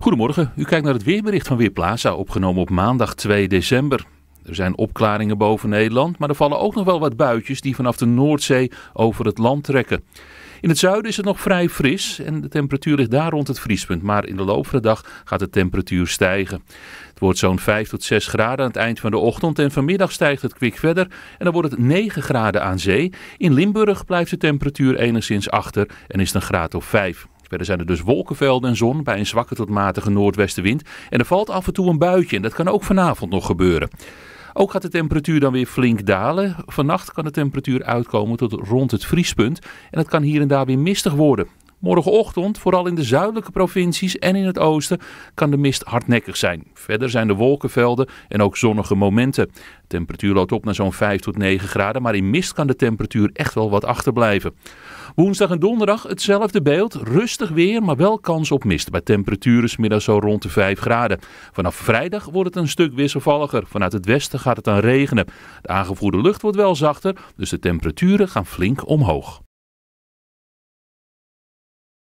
Goedemorgen, u kijkt naar het weerbericht van Weerplaza, opgenomen op maandag 2 december. Er zijn opklaringen boven Nederland, maar er vallen ook nog wel wat buitjes die vanaf de Noordzee over het land trekken. In het zuiden is het nog vrij fris en de temperatuur ligt daar rond het vriespunt, maar in de loop van de dag gaat de temperatuur stijgen. Het wordt zo'n 5 tot 6 graden aan het eind van de ochtend en vanmiddag stijgt het kwik verder en dan wordt het 9 graden aan zee. In Limburg blijft de temperatuur enigszins achter en is het een graad of 5. Verder zijn er dus wolkenvelden en zon bij een zwakke tot matige noordwestenwind. En er valt af en toe een buitje en dat kan ook vanavond nog gebeuren. Ook gaat de temperatuur dan weer flink dalen. Vannacht kan de temperatuur uitkomen tot rond het vriespunt. En het kan hier en daar weer mistig worden. Morgenochtend, vooral in de zuidelijke provincies en in het oosten, kan de mist hardnekkig zijn. Verder zijn de wolkenvelden en ook zonnige momenten. De temperatuur loopt op naar zo'n 5 tot 9 graden, maar in mist kan de temperatuur echt wel wat achterblijven. Woensdag en donderdag hetzelfde beeld. Rustig weer, maar wel kans op mist. Bij temperaturen middags zo rond de 5 graden. Vanaf vrijdag wordt het een stuk wisselvalliger. Vanuit het westen gaat het dan regenen. De aangevoerde lucht wordt wel zachter, dus de temperaturen gaan flink omhoog.